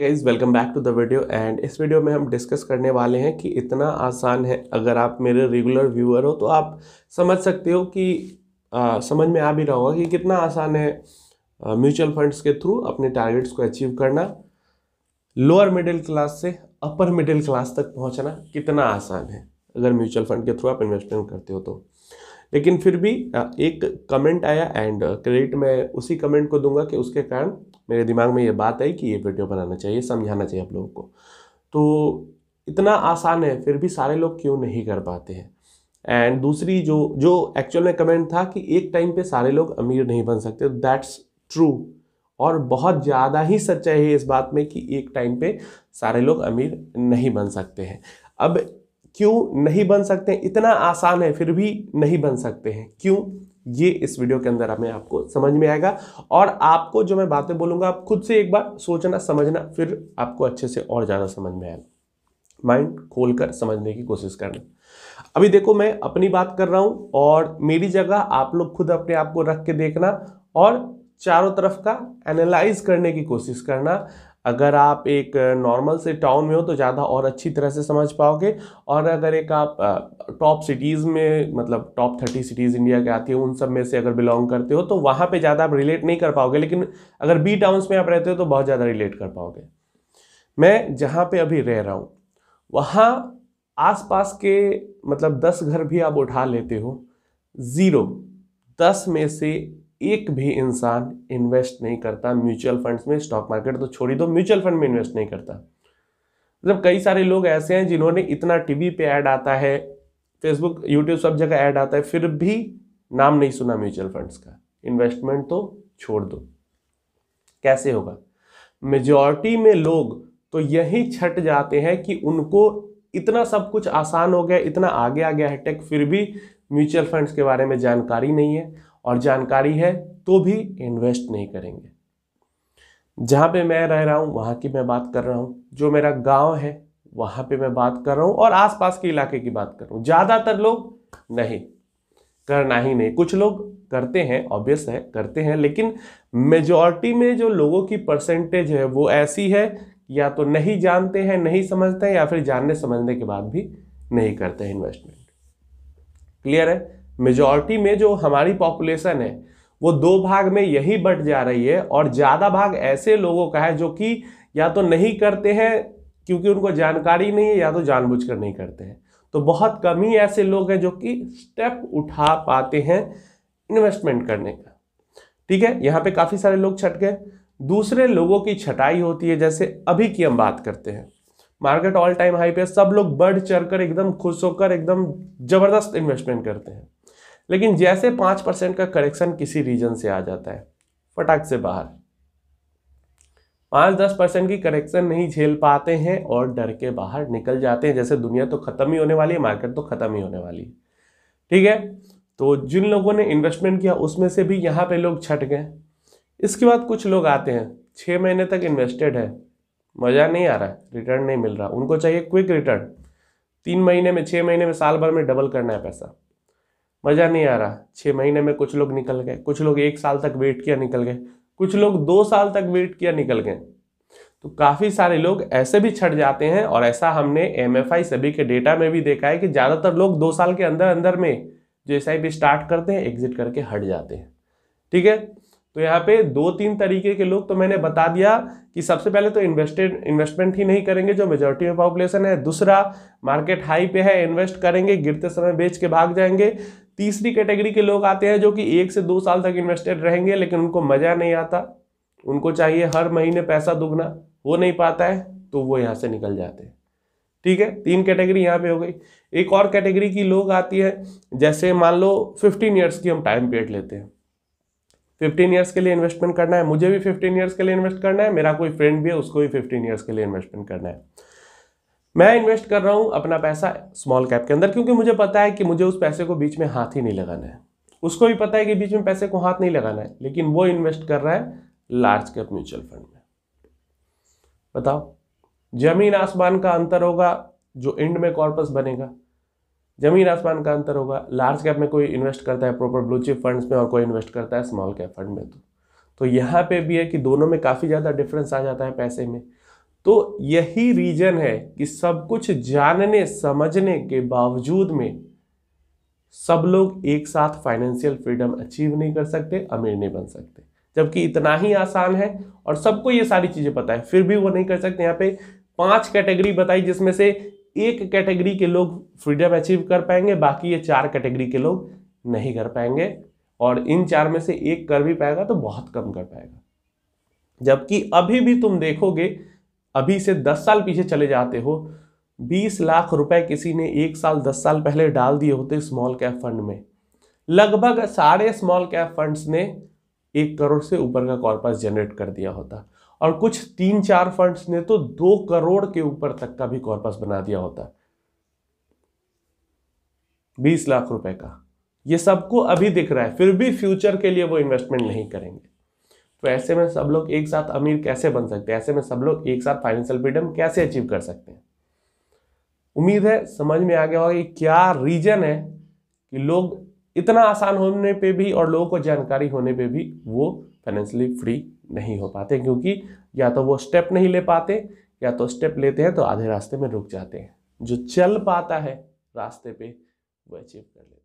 guys welcome back to the video and इस video में हम डिस्कस करने वाले हैं कि इतना आसान है अगर आप मेरे रेगुलर व्यूअर हो तो आप समझ सकते हो कि आ, समझ में आ भी रहा होगा कि कितना आसान है म्यूचुअल फंड्स के थ्रू अपने टारगेट्स को अचीव करना लोअर मिडिल क्लास से अपर मिडिल क्लास तक पहुंचना कितना आसान है अगर म्यूचुअल फंड के थ्रू आप इन्वेस्टमेंट करते हो तो लेकिन फिर भी एक कमेंट आया एंड क्रेडिट मैं उसी कमेंट को दूंगा कि उसके कारण मेरे दिमाग में ये बात आई कि ये वीडियो बनाना चाहिए समझाना चाहिए आप लोगों को तो इतना आसान है फिर भी सारे लोग क्यों नहीं कर पाते हैं एंड दूसरी जो जो एक्चुअल में कमेंट था कि एक टाइम पे सारे लोग अमीर नहीं बन सकते दैट्स तो ट्रू और बहुत ज़्यादा ही सच्चाई है इस बात में कि एक टाइम पे सारे लोग अमीर नहीं बन सकते हैं अब क्यों नहीं बन सकते इतना आसान है फिर भी नहीं बन सकते हैं क्यों ये इस वीडियो के अंदर हमें आपको समझ में आएगा और आपको जो मैं बातें बोलूँगा आप खुद से एक बार सोचना समझना फिर आपको अच्छे से और ज़्यादा समझ में आएगा माइंड खोलकर समझने की कोशिश करना अभी देखो मैं अपनी बात कर रहा हूँ और मेरी जगह आप लोग खुद अपने आप को रख के देखना और चारों तरफ का एनालाइज करने की कोशिश करना अगर आप एक नॉर्मल से टाउन में हो तो ज़्यादा और अच्छी तरह से समझ पाओगे और अगर एक आप टॉप सिटीज़ में मतलब टॉप थर्टी सिटीज़ इंडिया के आती है उन सब में से अगर बिलोंग करते हो तो वहाँ पे ज़्यादा आप रिलेट नहीं कर पाओगे लेकिन अगर बी टाउन्स में आप रहते हो तो बहुत ज़्यादा रिलेट कर पाओगे मैं जहाँ पर अभी रह रहा हूँ वहाँ आस के मतलब दस घर भी आप उठा लेते हो ज़ीरो दस में से एक भी इंसान इन्वेस्ट नहीं करता म्यूचुअल फंड्स में स्टॉक मार्केट तो छोड़ी दो म्यूचुअल फंड में इन्वेस्ट नहीं करता मतलब कई सारे लोग ऐसे हैं जिन्होंने इतना टीवी पे ऐड आता है फेसबुक यूट्यूब सब जगह ऐड आता है फिर भी नाम नहीं सुना म्यूचुअल फंड्स का इन्वेस्टमेंट तो छोड़ दो कैसे होगा मेजॉरिटी में लोग तो यही छट जाते हैं कि उनको इतना सब कुछ आसान हो गया इतना आगे आ गया है टेक फिर भी म्यूचुअल फंड्स के बारे में जानकारी नहीं है और जानकारी है तो भी इन्वेस्ट नहीं करेंगे जहाँ पे मैं रह रहा हूँ वहाँ की मैं बात कर रहा हूँ जो मेरा गांव है वहाँ पे मैं बात कर रहा हूँ और आसपास के इलाके की बात कर रहा हूँ ज़्यादातर लोग नहीं करना ही नहीं कुछ लोग करते हैं ऑब्वियस है करते हैं लेकिन मेजॉरिटी में जो लोगों की परसेंटेज है वो ऐसी है या तो नहीं जानते हैं नहीं समझते हैं या फिर जानने समझने के बाद भी नहीं करते हैं इन्वेस्टमेंट क्लियर है मेजॉरिटी में जो हमारी पॉपुलेशन है वो दो भाग में यही बट जा रही है और ज़्यादा भाग ऐसे लोगों का है जो कि या तो नहीं करते हैं क्योंकि उनको जानकारी नहीं है या तो जानबूझकर नहीं करते हैं तो बहुत कम ही ऐसे लोग हैं जो कि स्टेप उठा पाते हैं इन्वेस्टमेंट करने का ठीक है यहाँ पे काफ़ी सारे लोग छट गए दूसरे लोगों की छटाई होती है जैसे अभी की हम बात करते हैं मार्केट ऑल टाइम हाई पे सब लोग बढ़ चढ़ कर एकदम खुश होकर एकदम ज़बरदस्त इन्वेस्टमेंट करते हैं लेकिन जैसे पांच परसेंट का करेक्शन किसी रीजन से आ जाता है फटाक से बाहर पांच दस परसेंट की करेक्शन नहीं झेल पाते हैं और डर के बाहर निकल जाते हैं जैसे दुनिया तो ख़त्म ही होने वाली है मार्केट तो ख़त्म ही होने वाली है ठीक है तो जिन लोगों ने इन्वेस्टमेंट किया उसमें से भी यहां पे लोग छट गए इसके बाद कुछ लोग आते हैं छह महीने तक इन्वेस्टेड है मज़ा नहीं आ रहा है रिटर्न नहीं मिल रहा उनको चाहिए क्विक रिटर्न तीन महीने में छह महीने में साल भर में डबल करना है पैसा मज़ा नहीं आ रहा छः महीने में कुछ लोग निकल गए कुछ लोग एक साल तक वेट किया निकल गए कुछ लोग दो साल तक वेट किया निकल गए तो काफ़ी सारे लोग ऐसे भी छट जाते हैं और ऐसा हमने एम सभी के डेटा में भी देखा है कि ज़्यादातर लोग दो साल के अंदर अंदर में जो एस स्टार्ट करते हैं एग्जिट करके हट जाते हैं ठीक है तो यहाँ पे दो तीन तरीके के लोग तो मैंने बता दिया कि सबसे पहले तो इन्वेस्टेड इन्वेस्टमेंट ही नहीं करेंगे जो मेजोरिटी में पॉपुलेशन है दूसरा मार्केट हाई पे है इन्वेस्ट करेंगे गिरते समय बेच के भाग जाएंगे तीसरी कैटेगरी के लोग आते हैं जो कि एक से दो साल तक इन्वेस्टेड रहेंगे लेकिन उनको मज़ा नहीं आता उनको चाहिए हर महीने पैसा दुगना हो नहीं पाता है तो वो यहाँ से निकल जाते हैं ठीक है तीन कैटेगरी यहाँ पे हो गई एक और कैटेगरी की लोग आती है जैसे मान लो फिफ्टीन ईयर्स की हम टाइम पीरियड लेते हैं फिफ्टीन ईयर्स के लिए इन्वेस्टमेंट करना है मुझे भी फिफ्टीन ईयर्स के लिए इन्वेस्ट करना है मेरा कोई फ्रेंड भी है उसको भी फिफ्टीन ईयर्स के लिए इन्वेस्टमेंट करना है मैं इन्वेस्ट कर रहा हूँ अपना पैसा स्मॉल कैप के अंदर क्योंकि मुझे पता है कि मुझे उस पैसे को बीच में हाथ ही नहीं लगाना है उसको भी पता है कि बीच में पैसे को हाथ नहीं लगाना है लेकिन वो इन्वेस्ट कर रहा है लार्ज कैप म्यूचुअल फंड में बताओ जमीन आसमान का अंतर होगा जो इंड में कॉर्पस बनेगा जमीन आसमान का अंतर होगा लार्ज कैप में कोई इन्वेस्ट करता है प्रॉपर ब्लू चिप फंड्स में और कोई इन्वेस्ट करता है स्मॉल कैप फंड में तो तो यहाँ पे भी है कि दोनों में काफ़ी ज़्यादा डिफरेंस आ जाता है पैसे में तो यही रीजन है कि सब कुछ जानने समझने के बावजूद में सब लोग एक साथ फाइनेंशियल फ्रीडम अचीव नहीं कर सकते अमीर नहीं बन सकते जबकि इतना ही आसान है और सबको ये सारी चीज़ें पता है फिर भी वो नहीं कर सकते यहाँ पे पांच कैटेगरी बताई जिसमें से एक कैटेगरी के लोग फ्रीडम अचीव कर पाएंगे बाकी ये चार कैटेगरी के लोग नहीं कर पाएंगे और इन चार में से एक कर भी पाएगा तो बहुत कम कर पाएगा जबकि अभी भी तुम देखोगे अभी से दस साल पीछे चले जाते हो बीस लाख रुपए किसी ने एक साल दस साल पहले डाल दिए होते स्मॉल कैप फंड में लगभग सारे स्मॉल कैप फंड्स ने एक करोड़ से ऊपर का कॉर्पस जनरेट कर दिया होता और कुछ तीन चार फंड्स ने तो दो करोड़ के ऊपर तक का भी कॉर्पस बना दिया होता बीस लाख रुपए का ये सबको अभी दिख रहा है फिर भी फ्यूचर के लिए वो इन्वेस्टमेंट नहीं करेंगे तो ऐसे में सब लोग एक साथ अमीर कैसे बन सकते हैं ऐसे में सब लोग एक साथ फाइनेंशियल फ्रीडम कैसे अचीव कर सकते हैं उम्मीद है समझ में आ गया होगा कि क्या रीजन है कि लोग इतना आसान होने पे भी और लोगों को जानकारी होने पे भी वो फाइनेंशियली फ्री नहीं हो पाते क्योंकि या तो वो स्टेप नहीं ले पाते या तो स्टेप लेते हैं तो आधे रास्ते में रुक जाते हैं जो चल पाता है रास्ते पे वो अचीव कर लेते